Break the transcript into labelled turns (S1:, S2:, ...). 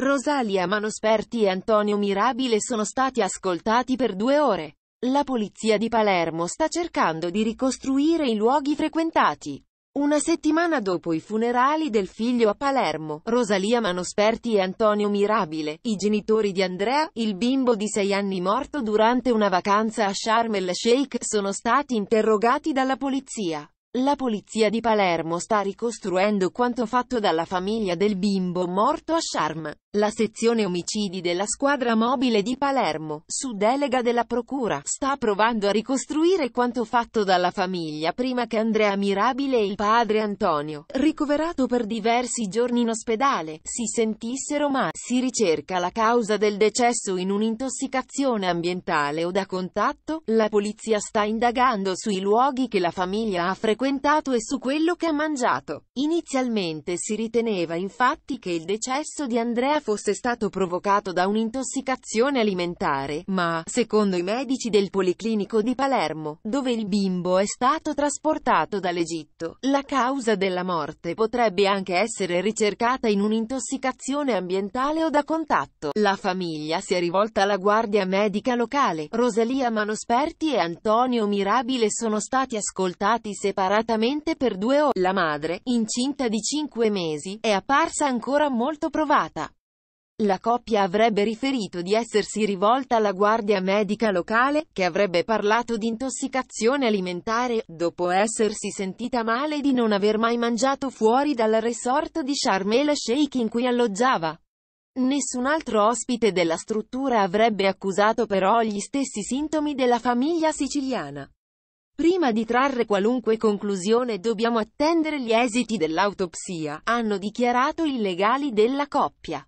S1: Rosalia Manosperti e Antonio Mirabile sono stati ascoltati per due ore. La polizia di Palermo sta cercando di ricostruire i luoghi frequentati. Una settimana dopo i funerali del figlio a Palermo, Rosalia Manosperti e Antonio Mirabile, i genitori di Andrea, il bimbo di 6 anni morto durante una vacanza a Sharm el Sheikh, sono stati interrogati dalla polizia. La polizia di Palermo sta ricostruendo quanto fatto dalla famiglia del bimbo morto a Sharm. La sezione omicidi della squadra mobile di Palermo, su delega della Procura, sta provando a ricostruire quanto fatto dalla famiglia prima che Andrea Mirabile e il padre Antonio, ricoverato per diversi giorni in ospedale, si sentissero ma si ricerca la causa del decesso in un'intossicazione ambientale o da contatto. La polizia sta indagando sui luoghi che la famiglia ha frequentato e su quello che ha mangiato. Inizialmente si riteneva infatti che il decesso di Andrea fosse stato provocato da un'intossicazione alimentare, ma, secondo i medici del Policlinico di Palermo, dove il bimbo è stato trasportato dall'Egitto, la causa della morte potrebbe anche essere ricercata in un'intossicazione ambientale o da contatto. La famiglia si è rivolta alla guardia medica locale. Rosalia Manosperti e Antonio Mirabile sono stati ascoltati separatamente per due ore. La madre, incinta di cinque mesi, è apparsa ancora molto provata. La coppia avrebbe riferito di essersi rivolta alla guardia medica locale, che avrebbe parlato di intossicazione alimentare, dopo essersi sentita male di non aver mai mangiato fuori dal resort di Sharm el Sheikh in cui alloggiava. Nessun altro ospite della struttura avrebbe accusato però gli stessi sintomi della famiglia siciliana. Prima di trarre qualunque conclusione dobbiamo attendere gli esiti dell'autopsia, hanno dichiarato i legali della coppia.